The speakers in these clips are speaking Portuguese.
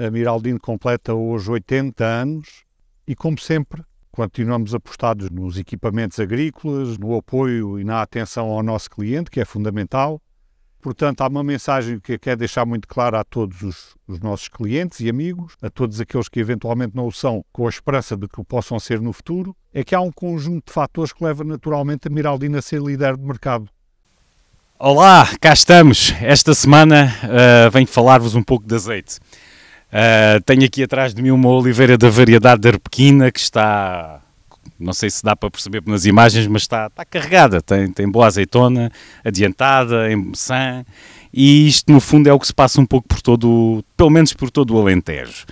A Miraldino completa hoje 80 anos e, como sempre, continuamos apostados nos equipamentos agrícolas, no apoio e na atenção ao nosso cliente, que é fundamental. Portanto, há uma mensagem que quer deixar muito clara a todos os, os, nossos clientes e amigos, a todos aqueles que eventualmente não o são, com a esperança de que o possam ser no futuro, é que há um conjunto de fatores que leva naturalmente a Miraldina a ser líder de mercado. Olá, cá estamos. Esta semana uh, venho falar-vos um pouco de azeite. Uh, tenho aqui atrás de mim uma oliveira da variedade Arpequina que está, não sei se dá para perceber nas imagens, mas está, está carregada, tem, tem boa azeitona, adiantada, em Sã, e isto no fundo é o que se passa um pouco por todo, pelo menos por todo o Alentejo.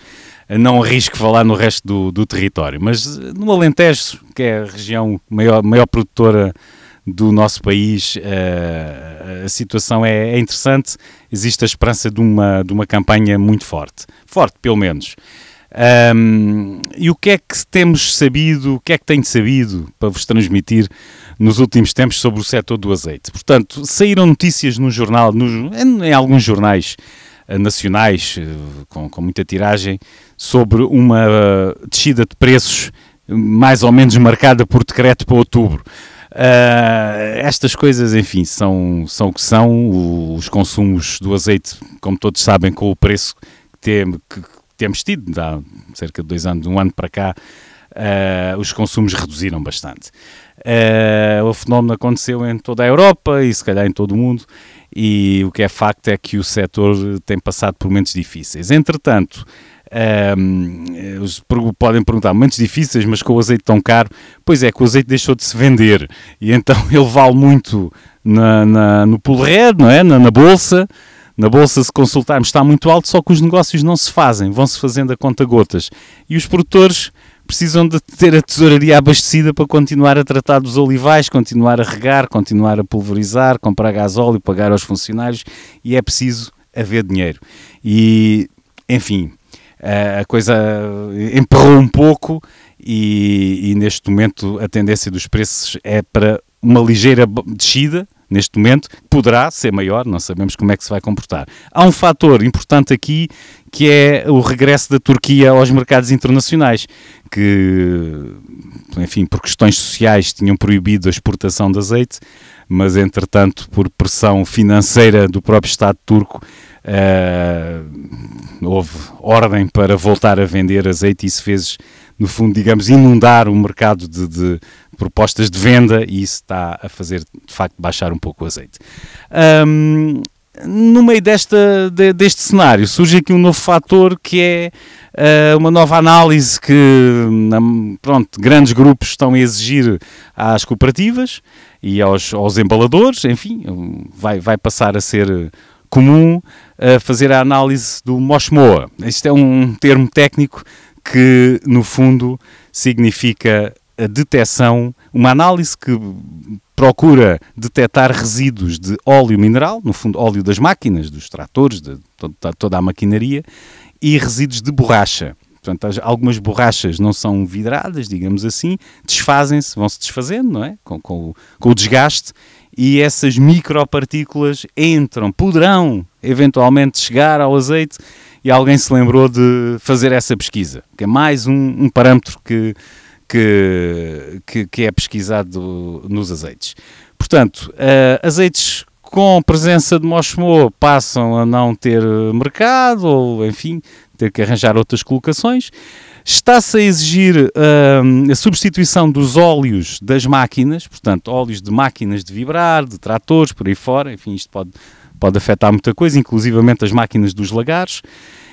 Não arrisco falar no resto do, do território, mas no Alentejo, que é a região maior, maior produtora do nosso país, uh, a situação é, é, interessante. Existe a esperança de uma, de uma campanha muito forte. Forte, pelo menos. Um, e o que é que temos sabido, o que é que tenho sabido para vos transmitir nos últimos tempos sobre o setor do azeite? Portanto, saíram notícias no jornal, no, em, em alguns jornais eh, nacionais, eh, com, com muita tiragem, sobre uma descida de preços mais ou menos marcada por decreto para outubro. Eh, estas coisas, enfim, são, são o que são. Os consumos do azeite, como todos sabem, com o preço que, tem, que temos tido há cerca de dois anos, um ano para cá, uh, os consumos reduziram bastante. Uh, o fenómeno aconteceu em toda a Europa e se calhar em todo o mundo, e o que é facto é que o setor tem passado por momentos difíceis. Entretanto, um, podem perguntar, momentos difíceis, mas com o azeite tão caro. Pois é, que o azeite deixou de se vender e então ele vale muito na, na, no pull red, não é? na, na bolsa. Na bolsa, se consultarmos, está muito alto, só que os negócios não se fazem, vão-se fazendo a conta gotas. E os produtores precisam de ter a tesouraria abastecida para continuar a tratar dos olivais, continuar a regar, continuar a pulverizar, comprar gasóleo, pagar aos funcionários e é preciso haver dinheiro. E, enfim, a coisa emperrou um pouco e, e, neste momento a tendência dos preços é para uma ligeira descida. Neste momento, poderá ser maior, não sabemos como é que se vai comportar. Há um fator importante aqui que é o regresso da Turquia aos mercados internacionais, que, enfim, por questões sociais tinham proibido a exportação de azeite, mas entretanto, por pressão financeira do próprio Estado turco, Uh, houve ordem para voltar a vender azeite e isso fez, no fundo, digamos, inundar o mercado de, de propostas de venda e isso está a fazer, de facto, baixar um pouco o azeite. Um, no meio desta, de, deste cenário surge aqui um novo fator que é uh, uma nova análise que um, pronto, grandes grupos estão a exigir às cooperativas e aos, aos embaladores, enfim, vai, vai passar a ser comum a fazer a análise do Moshmoa. Isto é um termo técnico que, no fundo, significa a detecção, uma análise que procura detectar resíduos de óleo mineral, no fundo, óleo das máquinas, dos tratores, de toda a maquinaria, e resíduos de borracha. Portanto, algumas borrachas não são vidradas, digamos assim, desfazem-se, vão-se desfazendo, não é? Com, com, com o desgaste e essas micropartículas entram, poderão eventualmente chegar ao azeite e alguém se lembrou de fazer essa pesquisa, que é mais um, um parâmetro que, que, que, que, é pesquisado nos azeites. Portanto, uh, azeites com presença de Moschmo passam a não ter mercado ou, enfim, ter que arranjar outras colocações. Está-se a exigir uh, a substituição dos óleos das máquinas, portanto, óleos de máquinas de vibrar, de tratores, por aí fora, enfim, isto pode, pode afetar muita coisa, inclusivamente as máquinas dos lagares,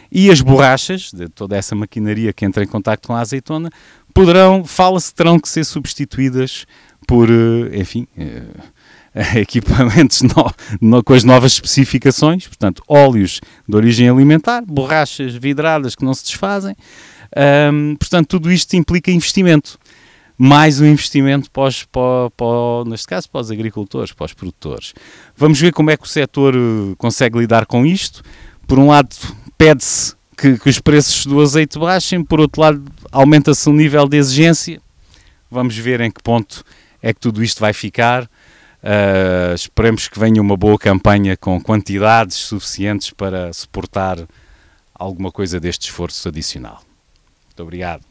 e as borrachas, de toda essa maquinaria que entra em contato com a azeitona, poderão, fala-se, terão que ser substituídas por, uh, enfim, uh, equipamentos no, no, com as novas especificações, portanto, óleos de origem alimentar, borrachas vidradas que não se desfazem, um, portanto, tudo isto implica investimento. Mais um investimento para, os, para, para, neste caso, para os agricultores, para os produtores. Vamos ver como é que o setor eh, consegue lidar com isto. Por um lado, pede-se que, que os preços do azeite baixem, por outro lado, aumenta-se o nível de exigência. Vamos ver em que ponto é que tudo isto vai ficar. Uh, esperemos que venha uma boa campanha com quantidades suficientes para suportar alguma coisa deste esforço adicional. Muito obrigado.